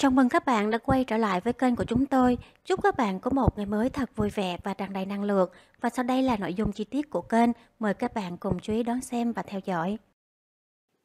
Chào mừng các bạn đã quay trở lại với kênh của chúng tôi. Chúc các bạn có một ngày mới thật vui vẻ và tràn đầy năng lượng. Và sau đây là nội dung chi tiết của kênh. Mời các bạn cùng chú ý đón xem và theo dõi.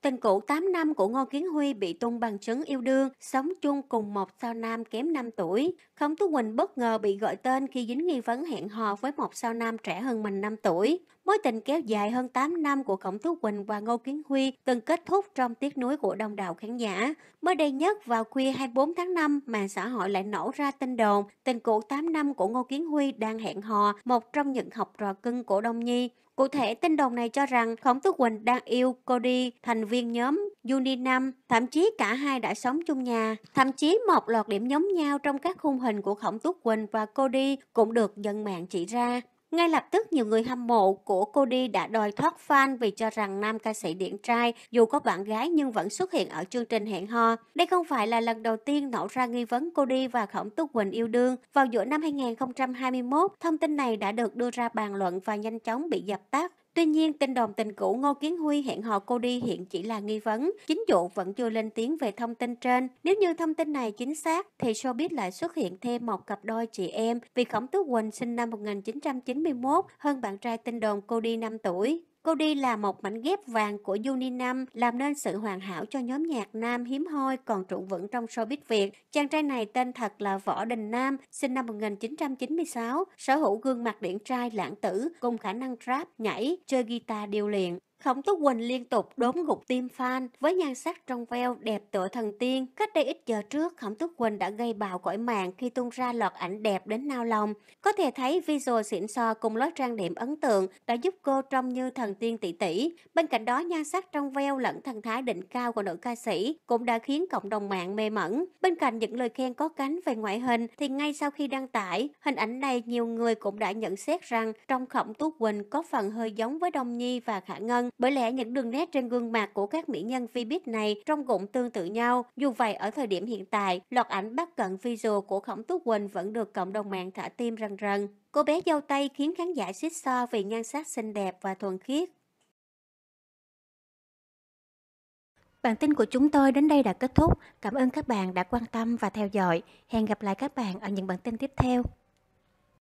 Tình cũ 8 năm của Ngô Kiến Huy bị tung bằng chứng yêu đương, sống chung cùng một sao nam kém 5 tuổi. Khổng Tú Quỳnh bất ngờ bị gọi tên khi dính nghi vấn hẹn hò với một sao nam trẻ hơn mình 5 tuổi. Mối tình kéo dài hơn 8 năm của Khổng Tú Quỳnh và Ngô Kiến Huy từng kết thúc trong tiếc nuối của đông đảo khán giả. Mới đây nhất vào khuya 24 tháng 5, mạng xã hội lại nổ ra tin đồn tình cũ 8 năm của Ngô Kiến Huy đang hẹn hò một trong những học trò cưng của Đông Nhi. Cụ thể, tin đồn này cho rằng Khổng Tước Quỳnh đang yêu Cody, thành viên nhóm Uni 5, thậm chí cả hai đã sống chung nhà. Thậm chí một loạt điểm giống nhau trong các khung hình của Khổng Tước Quỳnh và Cody cũng được dân mạng chỉ ra. Ngay lập tức nhiều người hâm mộ của cô đi đã đòi thoát fan vì cho rằng nam ca sĩ điển trai dù có bạn gái nhưng vẫn xuất hiện ở chương trình hẹn hò. Đây không phải là lần đầu tiên nổ ra nghi vấn cô đi và Khổng Túc Quỳnh yêu đương. Vào giữa năm 2021, thông tin này đã được đưa ra bàn luận và nhanh chóng bị dập tắt Tuy nhiên, tin đồng tình cũ Ngô Kiến Huy hẹn hò cô đi hiện chỉ là nghi vấn. Chính vụ vẫn chưa lên tiếng về thông tin trên. Nếu như thông tin này chính xác, thì showbiz lại xuất hiện thêm một cặp đôi chị em vì Khổng Tước Quỳnh sinh năm 1991 hơn bạn trai tin đồn cô đi 5 tuổi. Cô đi là một mảnh ghép vàng của Nam, làm nên sự hoàn hảo cho nhóm nhạc nam hiếm hoi còn trụ vững trong showbiz Việt. Chàng trai này tên thật là Võ Đình Nam, sinh năm 1996, sở hữu gương mặt điển trai lãng tử cùng khả năng rap, nhảy, chơi guitar điêu luyện. Khổng Tú Quỳnh liên tục đốn gục tim fan với nhan sắc trong veo đẹp tựa thần tiên. Cách đây ít giờ trước, Khổng Tú Quỳnh đã gây bạo cõi mạng khi tung ra loạt ảnh đẹp đến nao lòng. Có thể thấy visual xịn xò cùng lối trang điểm ấn tượng đã giúp cô trông như thần tiên tỷ tỷ. Bên cạnh đó, nhan sắc trong veo lẫn thần thái đỉnh cao của nữ ca sĩ cũng đã khiến cộng đồng mạng mê mẩn. Bên cạnh những lời khen có cánh về ngoại hình thì ngay sau khi đăng tải, hình ảnh này nhiều người cũng đã nhận xét rằng trong Khổng Tú Quỳnh có phần hơi giống với Đông Nhi và Khả Ngân. Bởi lẽ những đường nét trên gương mặt của các mỹ nhân vi Phoebus này trong cũng tương tự nhau. Dù vậy, ở thời điểm hiện tại, loạt ảnh bắt cận visual của Khổng túc Quỳnh vẫn được cộng đồng mạng thả tim rần rần. Cô bé dâu tây khiến khán giả xích so vì nhan sắc xinh đẹp và thuần khiết. Bản tin của chúng tôi đến đây đã kết thúc. Cảm ơn các bạn đã quan tâm và theo dõi. Hẹn gặp lại các bạn ở những bản tin tiếp theo.